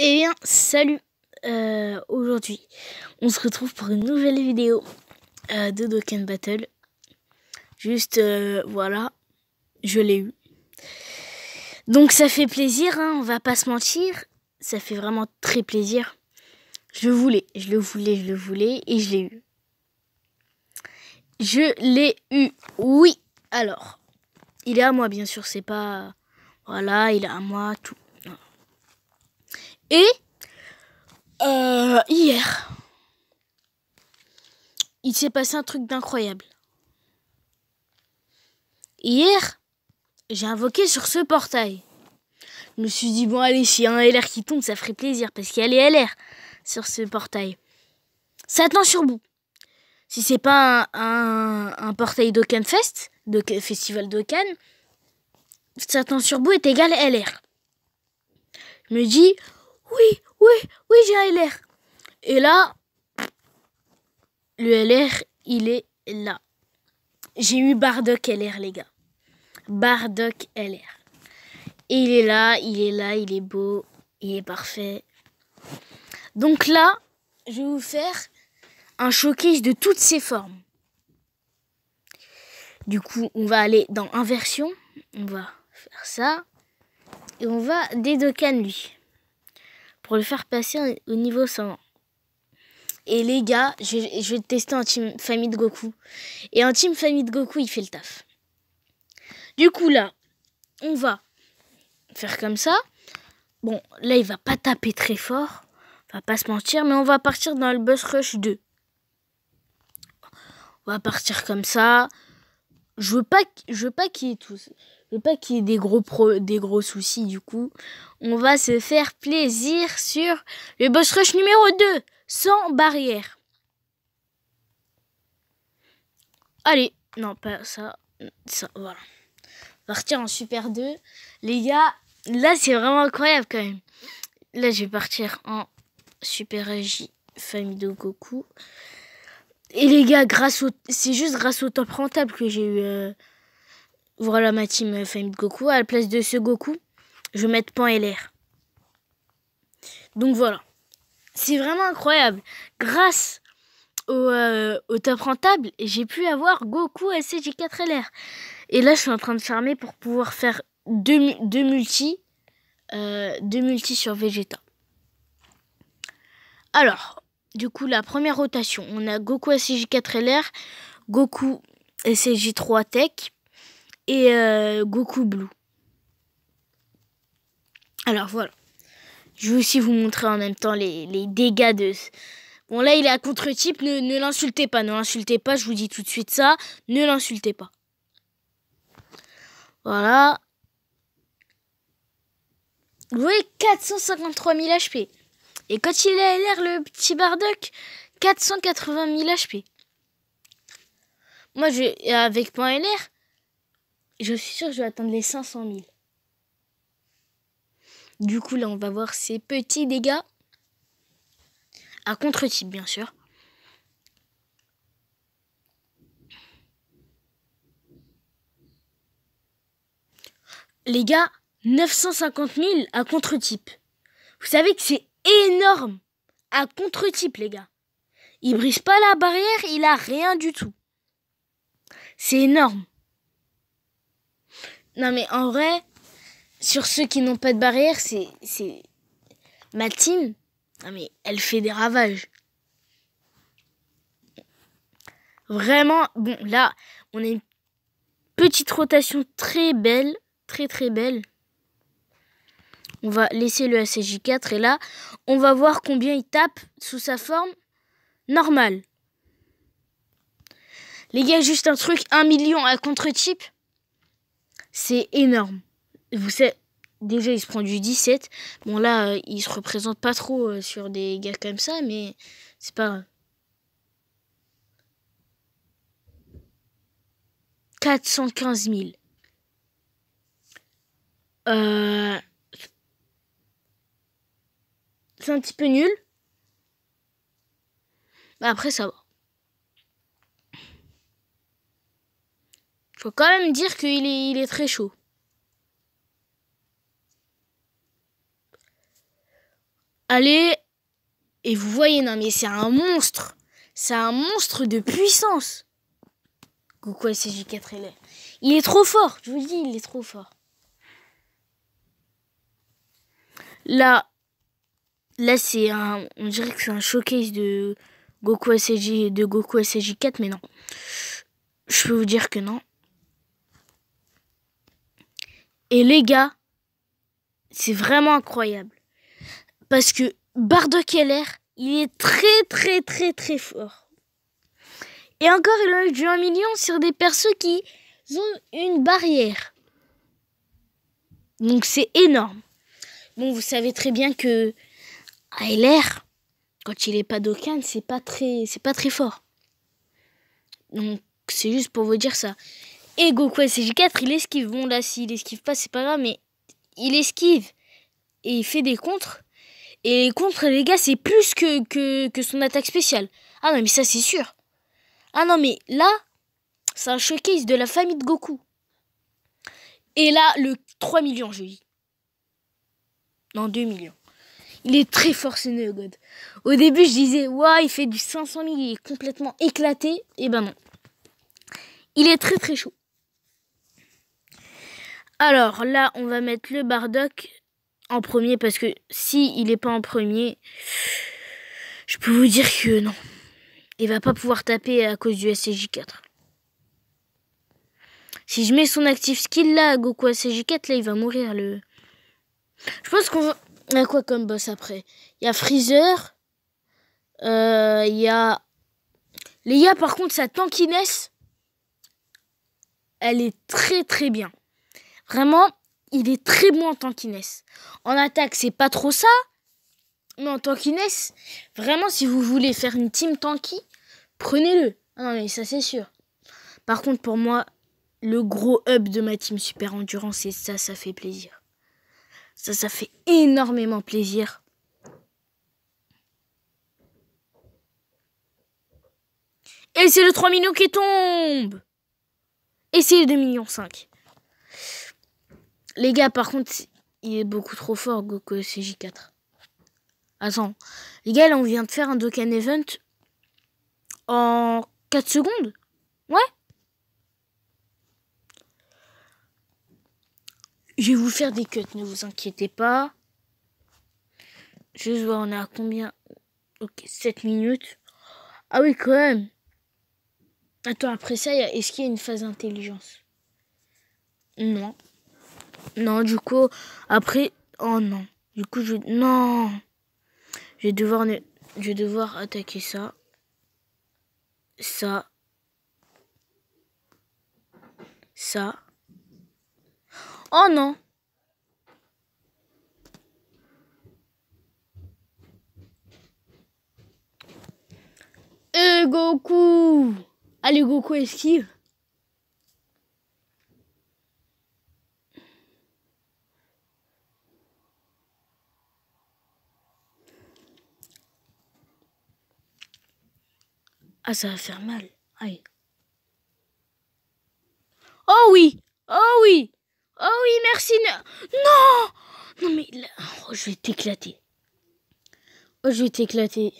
Eh bien, salut euh, Aujourd'hui, on se retrouve pour une nouvelle vidéo euh, de Dokken Battle. Juste, euh, voilà, je l'ai eu. Donc ça fait plaisir, hein, on va pas se mentir. Ça fait vraiment très plaisir. Je le voulais, je le voulais, je le voulais, et je l'ai eu. Je l'ai eu, oui Alors, il est à moi, bien sûr, c'est pas... Voilà, il est à moi, tout. Et euh, hier, il s'est passé un truc d'incroyable. Hier, j'ai invoqué sur ce portail. Je me suis dit, bon, allez, s'il y a un LR qui tombe, ça ferait plaisir, parce qu'il y a les LR sur ce portail. Ça sur bout. Si c'est pas un, portail d'Ocan Fest, de Festival d'Ocan, Satan sur bout est égal LR. Je me dis, oui, oui, oui, j'ai un LR. Et là, le LR, il est là. J'ai eu Bardock LR, les gars. Bardock LR. Et il est là, il est là, il est beau, il est parfait. Donc là, je vais vous faire un showcase de toutes ses formes. Du coup, on va aller dans inversion. On va faire ça. Et on va dédocane lui pour le faire passer au niveau 100. Et les gars, je, vais tester en team famille de Goku. Et en team famille de Goku, il fait le taf. Du coup, là, on va faire comme ça. Bon, là, il va pas taper très fort. On va pas se mentir, mais on va partir dans le bus rush 2. On va partir comme ça. Je veux pas, je veux pas qu'il y ait tous. Je veux pas qu'il y ait des gros, des gros soucis du coup. On va se faire plaisir sur le boss rush numéro 2, sans barrière. Allez, non pas ça, ça, voilà. Partir en Super 2. Les gars, là c'est vraiment incroyable quand même. Là je vais partir en Super régie famille de Goku. Et les gars, grâce au, c'est juste grâce au top rentable que j'ai eu. Euh, voilà ma team euh, de Goku. À la place de ce Goku, je vais mettre Pan LR. Donc voilà. C'est vraiment incroyable. Grâce au, euh, top rentable, j'ai pu avoir Goku scj 4 LR. Et là, je suis en train de fermer pour pouvoir faire deux, multi. Euh, deux multi sur Vegeta. Alors, du coup, la première rotation, on a Goku SCJ4 LR, Goku SCJ3 Tech, et euh, Goku Blue. Alors voilà. Je vais aussi vous montrer en même temps les, dégâts de... Bon là il est à contre-type, ne, l'insultez pas, ne l'insultez pas, je vous dis tout de suite ça, ne l'insultez pas. Voilà. Vous voyez 453 000 HP. Et quand il est à l'air le petit Bardock, 480 000 HP. Moi je, avec point LR, je suis sûr que je vais atteindre les 500 000. Du coup, là, on va voir ces petits dégâts. À contre-type, bien sûr. Les gars, 950 000 à contre-type. Vous savez que c'est énorme à contre-type, les gars. Il brise pas la barrière, il a rien du tout. C'est énorme. Non, mais en vrai, sur ceux qui n'ont pas de barrière, c'est. c'est... Ma team, non, mais elle fait des ravages. Vraiment, bon, là, on a une petite rotation très belle. Très, très belle. On va laisser le ACJ4 et là, on va voir combien il tape sous sa forme normale. Les gars, juste un truc, un million à contre-type. C'est énorme. Vous savez, déjà, il se prend du 17. Bon, là, euh, il se représente pas trop euh, sur des gars comme ça, mais c'est pas grave. 415 000. Euh... C'est un petit peu nul. après, ça va. Faut quand même dire qu'il est, il est très chaud. Allez, et vous voyez, non mais c'est un monstre. C'est un monstre de puissance. Goku SJ4 Il est trop fort, je vous dis, il est trop fort. Là, là c'est un, on dirait que c'est un showcase de Goku ssj de Goku SJ4, mais non. Je peux vous dire que non. Et les gars, c'est vraiment incroyable. Parce que Bardo Keller, il est très très très très fort. Et encore, il a eu 1 million sur des persos qui ont une barrière. Donc c'est énorme. Bon, vous savez très bien que LR, quand il est pas d'aucun, c'est pas très c'est pas très fort. Donc c'est juste pour vous dire ça. Et Goku SG4, il esquive. Bon, là, s'il esquive pas, c'est pas grave, mais il esquive. Et il fait des contres. Et les contres, les gars, c'est plus que, que, son attaque spéciale. Ah non, mais ça, c'est sûr. Ah non, mais là, c'est un showcase de la famille de Goku. Et là, le 3 millions, je dis. Non, 2 millions. Il est très fort ce Au début, je disais, waouh, il fait du 500 000, il est complètement éclaté. Et eh ben non. Il est très très chaud. Alors là, on va mettre le Bardock en premier parce que si il est pas en premier, je peux vous dire que non. Il va pas pouvoir taper à cause du SCJ4. Si je mets son active skill là, Goku SCJ4, là, il va mourir le. Je pense qu'on va. a quoi comme boss après Il y a Freezer. Euh, il y a. Les par contre, sa tankiness, elle est très très bien. Vraiment, il est très bon en tankiness. En attaque, c'est pas trop ça. Mais en tant vraiment, si vous voulez faire une team tanky, prenez-le. Ah non, mais ça, c'est sûr. Par contre, pour moi, le gros hub de ma team Super Endurance, c'est ça, ça fait plaisir. Ça, ça fait énormément plaisir. Et c'est le 3 millions qui tombe Et c'est le 2 millions 5. Les gars, par contre, il est beaucoup trop fort, Goku CJ4. Attends. Les gars, là, on vient de faire un Dokkan Event en 4 secondes. Ouais. Je vais vous faire des cuts, ne vous inquiétez pas. Je vais voir, on est à combien Ok, 7 minutes. Ah oui, quand même. Attends, après ça, est-ce qu'il y a une phase d'intelligence Non. Non, du coup, après. Oh non. Du coup, je. Non Je vais devoir, ne... je devoir attaquer ça. Ça. Ça. Oh non Eh, Goku Allez Goku esquive Ah, ça va faire mal. Aïe. Oh oui Oh oui Oh oui, merci. Non Non mais là... Oh, je vais t'éclater. Oh, je vais t'éclater.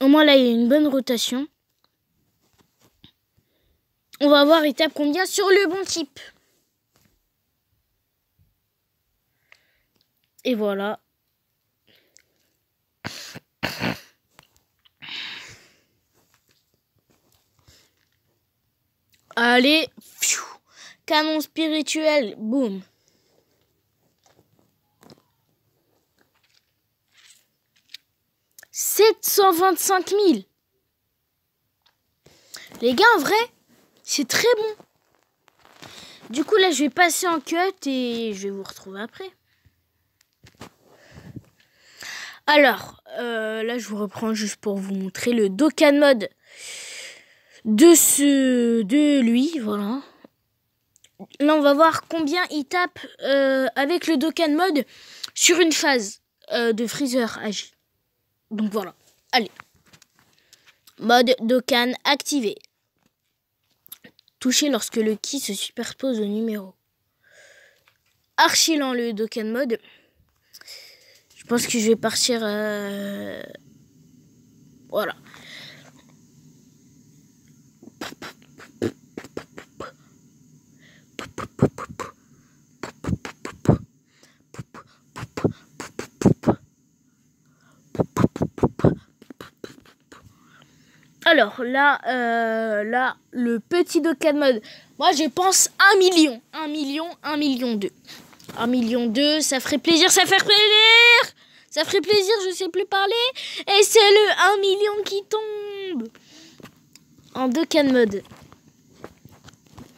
Au moins là, il y a une bonne rotation. On va voir étape combien sur le bon type. Et voilà. Allez, canon spirituel, boum. 725 000 Les gars, en vrai, c'est très bon. Du coup, là, je vais passer en cut et je vais vous retrouver après. Alors, euh, là, je vous reprends juste pour vous montrer le Dokkan mode de ce, de lui, voilà. Là, on va voir combien il tape euh, avec le Dokkan mode sur une phase euh, de Freezer AG. Donc voilà. Allez. Mode Dokkan activé. Touché lorsque le ki se superpose au numéro. Archilant le Dokkan mode. Je pense que je vais partir. Euh, voilà. Alors là, euh, là, le petit de mode. Moi, je pense un million, Un million, un million de. 1 million 2, ça ferait plaisir, ça ferait plaisir Ça ferait plaisir, je sais plus parler. Et c'est le 1 million qui tombe En deux de mode.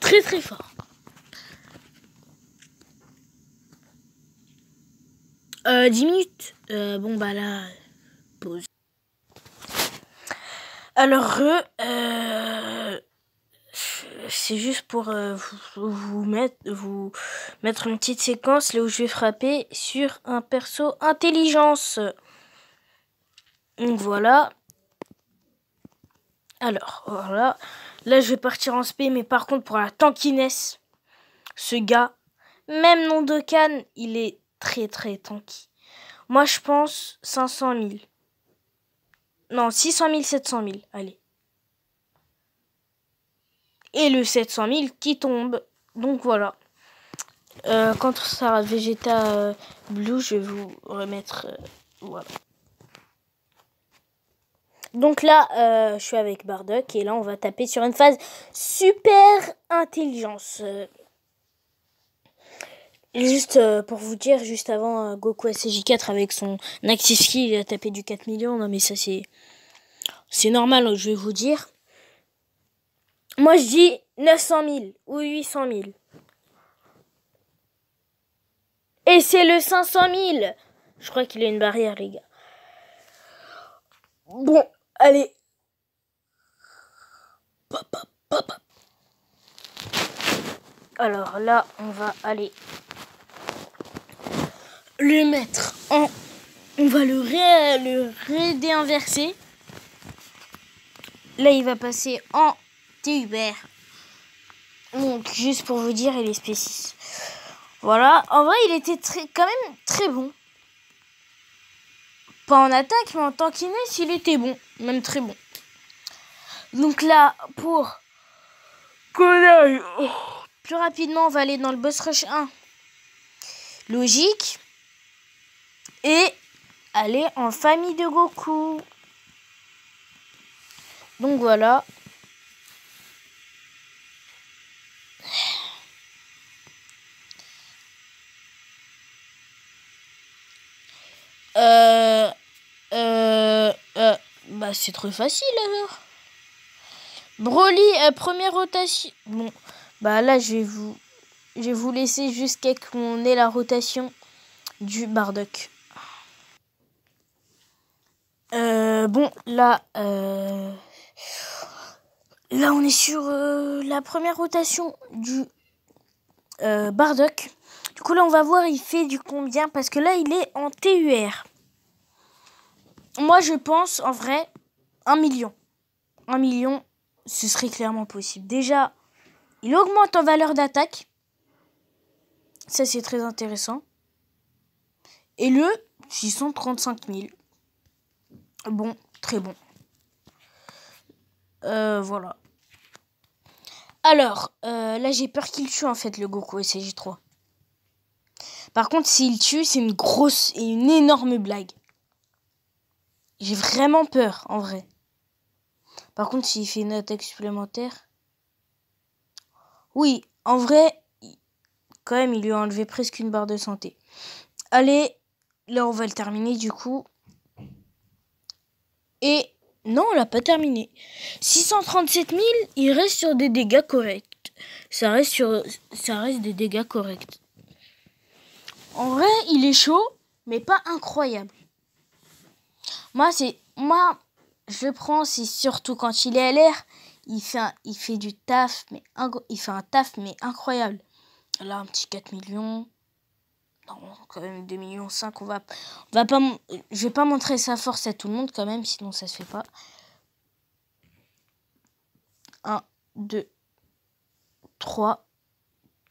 Très très fort. Euh, 10 minutes. Euh, bon bah là, pause. Alors, euh, c'est juste pour euh, vous, mettre, vous mettre une petite séquence là où je vais frapper sur un perso intelligence. Donc voilà. Alors, voilà. Là, je vais partir en spé, mais par contre, pour la tankiness, ce gars, même nom de canne, il est très très tanky. Moi, je pense 500 000. Non, 600 000, 700 000. Allez et le 700 000 qui tombe. Donc voilà. Contre euh, ça Vegeta euh, Blue, je vais vous remettre. Euh, voilà. Donc là, je suis avec Bardock et là, on va taper sur une phase super intelligence. Juste pour vous dire, juste avant Goku SJ4 avec son Active il a tapé du 4 millions. Non, mais ça, c'est. C'est normal, je vais vous dire. Moi, je dis 900 000 ou 800 000. Et c'est le 500 000 Je crois qu'il a une barrière, les gars. Bon, allez. Alors là, on va aller le mettre en... On va le, ré... le Là, il va passer en Hubert. Donc, juste pour vous dire, il est spécifique. Voilà, en vrai, il était très, quand même très bon. Pas en attaque, mais en tant qu'Inès, il était bon. Même très bon. Donc là, pour plus rapidement, on va aller dans le boss rush 1. Logique. Et aller en famille de Goku. Donc voilà. Bah, c'est trop facile alors. Broly, euh, première rotation. Bon, bah là, je vais vous, je vais vous laisser jusqu'à qu'on ait la rotation du Bardock. Euh, bon, là, euh, là, on est sur la première rotation du Bardock. Du coup, là, on va voir, il fait du combien parce que là, il est en TUR. Moi, je pense, en vrai, 1 million. 1 million, ce serait clairement possible. Déjà, il augmente en valeur d'attaque. Ça, c'est très intéressant. Et le 635 000. Bon, très bon. Euh, voilà. Alors, euh, là, j'ai peur qu'il tue, en fait, le Goku SG3. Par contre, s'il tue, c'est une grosse et une énorme blague. J'ai vraiment peur, en vrai. Par contre, s'il fait une attaque supplémentaire. Oui, en vrai, quand même, il lui a enlevé presque une barre de santé. Allez, là, on va le terminer du coup. Et non, on l'a pas terminé. 637 000, il reste sur des dégâts corrects. Ça reste, sur, ça reste des dégâts corrects. En vrai, il est chaud, mais pas incroyable. Moi, c'est. Moi, je prends c'est surtout quand il est à l'air, il fait, un, il fait du taf, mais il fait un taf mais incroyable. Là, un petit 4 millions. Non, quand même 2 millions 5, on va, va pas je vais pas montrer sa force à tout le monde quand même, sinon ça se fait pas. 1 2 3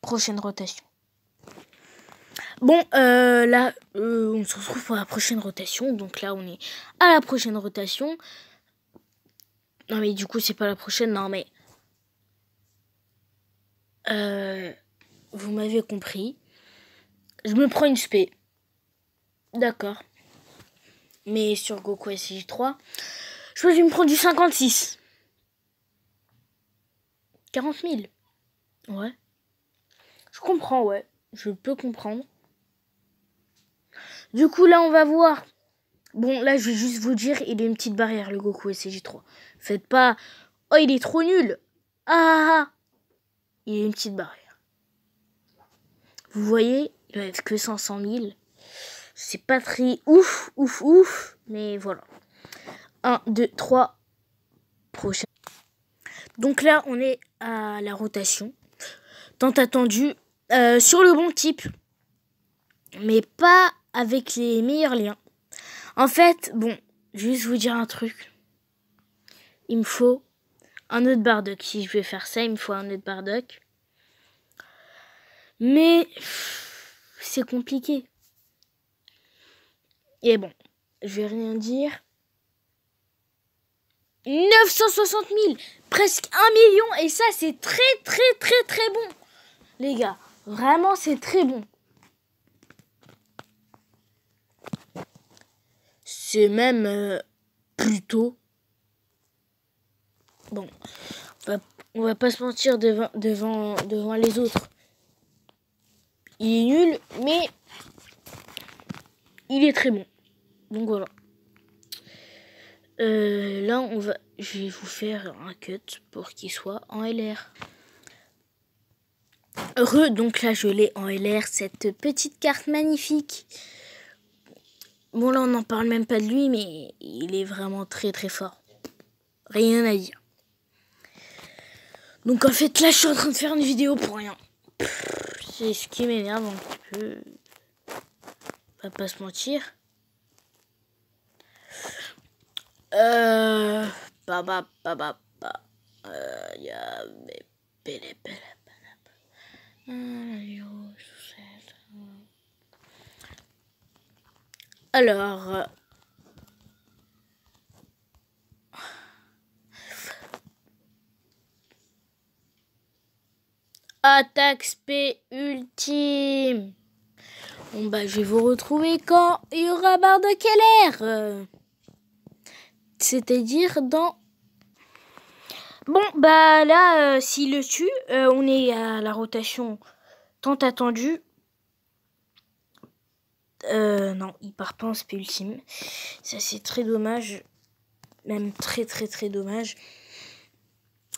prochaine rotation. Bon, euh, là, euh, on se retrouve pour la prochaine rotation. Donc là, on est à la prochaine rotation. Non, mais du coup, c'est pas la prochaine. Non, mais. Euh, vous m'avez compris. Je me prends une SP. D'accord. Mais sur Goku SJ3, je vais me prendre du 56. 40 000. Ouais. Je comprends, ouais. Je peux comprendre. Du coup, là, on va voir. Bon, là, je vais juste vous dire, il a une petite barrière, le Goku SCG3. Faites pas... Oh, il est trop nul Ah, ah, ah. Il a une petite barrière. Vous voyez, il va être que 500 000. C'est pas très ouf, ouf, ouf, mais voilà. 1, 2, 3, prochain. Donc là, on est à la rotation. Tant attendu. Euh, sur le bon type. Mais pas avec les meilleurs liens. En fait, bon, juste vous dire un truc. Il me faut un autre Bardock. Si je vais faire ça, il me faut un autre Bardock. Mais c'est compliqué. Et bon, je vais rien dire. 960 000 Presque 1 million Et ça, c'est très, très, très, très bon. Les gars, vraiment, c'est très bon. même euh, plutôt... Bon, on va, pas se mentir devant, devant, devant les autres. Il est nul, mais il est très bon. Donc voilà. Euh, là, on va, je vais vous faire un cut pour qu'il soit en LR. Heureux, donc là, je l'ai en LR, cette petite carte magnifique. Bon là on n'en parle même pas de lui, mais il est vraiment très très fort. Rien à dire. Donc en fait là je suis en train de faire une vidéo pour rien. C'est ce qui m'énerve un petit peu. On va pas se mentir. Euh... Bah bah bah bah Euh... Y'a... Alors. Euh, Attaque sp ultime. Bon bah je vais vous retrouver quand il y aura barre de Keller. C'est-à-dire dans... Bon bah là, euh, s'il le tue, euh, on est à la rotation tant attendue euh, non, il part pas en spé ultime. Ça, c'est très dommage. Même très, très, très dommage.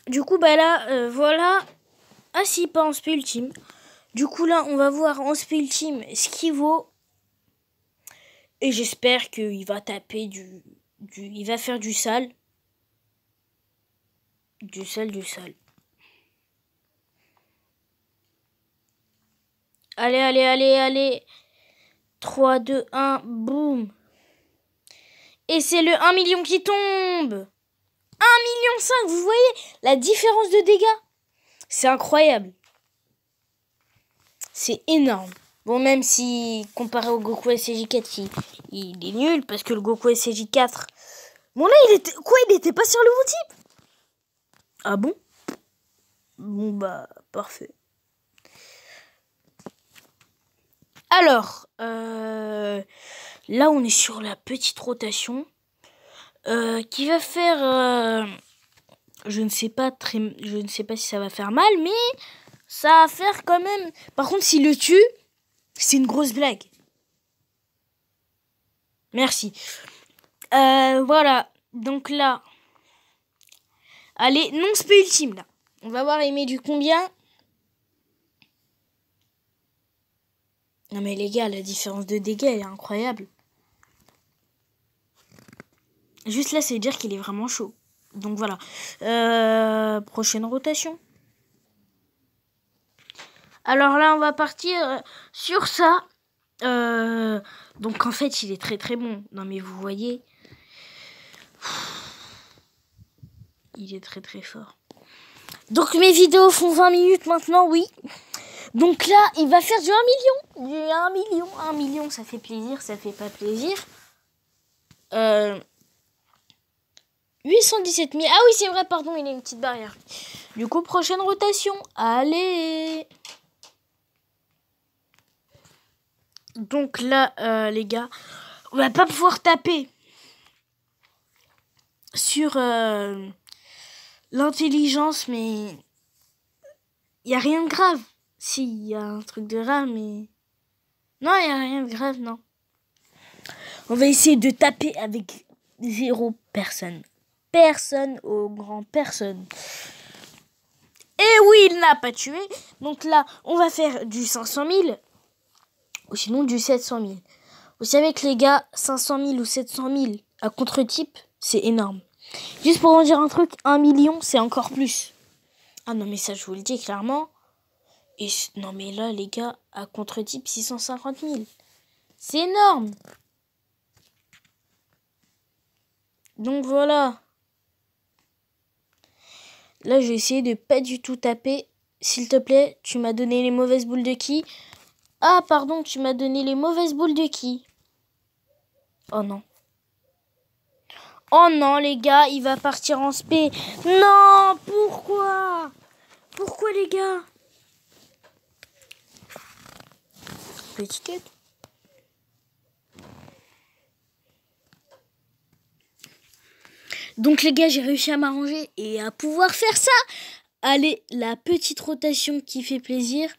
Du coup, bah là, euh, voilà. Ah si, pas en SP ultime. Du coup, là, on va voir en spé ultime ce qu'il vaut. Et j'espère qu'il va taper du, du... Il va faire du sale. Du sale, du sale. Allez, allez, allez, allez 3, 2, 1, boum. Et c'est le 1 million qui tombe. 1 million 5, vous voyez la différence de dégâts C'est incroyable. C'est énorme. Bon, même si comparé au Goku sj 4 il, est nul parce que le Goku sj 4 Bon, là, il était. Quoi Il était pas sur le type Ah bon Bon, bah, parfait. Alors, euh, là, on est sur la petite rotation euh, qui va faire. Euh, je ne sais pas très, je ne sais pas si ça va faire mal, mais ça va faire quand même. Par contre, s'il le tue, c'est une grosse blague. Merci. voilà. Donc là, allez, non spé ultime là. On va voir aimer du combien Non mais les gars, la différence de dégâts, est incroyable. Juste là, c'est dire qu'il est vraiment chaud. Donc voilà. Euh, prochaine rotation. Alors là, on va partir sur ça. Euh, donc en fait, il est très très bon. Non mais vous voyez. Il est très très fort. Donc mes vidéos font 20 minutes maintenant, oui. Donc là, il va faire du 1 million. Du 1 million. 1 million, ça fait plaisir, ça fait pas plaisir. Euh, 817 000. Ah oui, c'est vrai, pardon, il y a une petite barrière. Du coup, prochaine rotation. Allez Donc là, euh, les gars, on va pas pouvoir taper sur euh, l'intelligence, mais il a rien de grave. Si, il y a un truc de rat, mais... Non, il n'y a rien de grave, non. On va essayer de taper avec zéro personne. Personne au grand personne. Et eh oui, il n'a pas tué. Donc là, on va faire du 500 000. Ou sinon du 700 000. Vous savez que les gars, 500 000 ou 700 000 à contre-type, c'est énorme. Juste pour vous dire un truc, 1 million, c'est encore plus. Ah non, mais ça, je vous le dis clairement non mais là, les gars, à contre-type 650 000. C'est énorme. Donc voilà. Là, j'ai essayé de pas du tout taper. S'il te plaît, tu m'as donné les mauvaises boules de qui Ah, pardon, tu m'as donné les mauvaises boules de qui Oh non. Oh non, les gars, il va partir en spé. Non, pourquoi Pourquoi, les gars Donc les gars, j'ai réussi à m'arranger et à pouvoir faire ça. Allez, la petite rotation qui fait plaisir.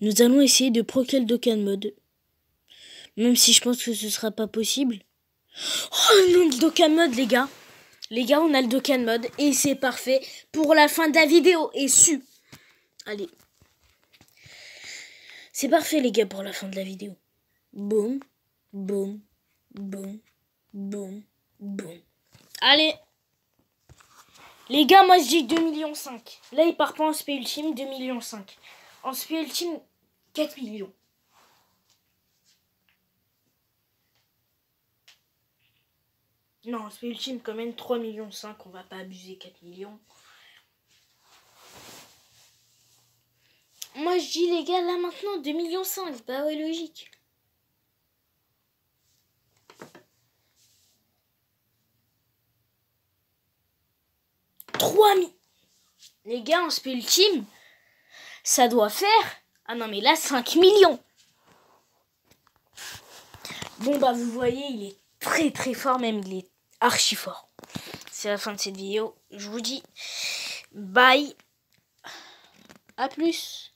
Nous allons essayer de proquer le Dokkan Mode. Même si je pense que ce sera pas possible. Oh non, le Dokkan Mode, les gars. Les gars, on a le Dokkan Mode et c'est parfait pour la fin de la vidéo. Et su. Allez. C'est parfait les gars pour la fin de la vidéo. Boum, boum, boum, boum, boum. Allez Les gars, moi je dis 2 millions 5. Là, il part pas en SP ultime, 2 millions 5. En SP ultime, 4 millions. Non, en SP ultime, quand même 3 millions 5. On va pas abuser 4 millions. Moi je dis les gars là maintenant 2 millions 5, bah ouais logique. 3 millions. Les gars en spell team, ça doit faire. Ah non mais là 5 millions. Bon bah vous voyez il est très très fort même il est archi fort. C'est la fin de cette vidéo. Je vous dis bye. À plus.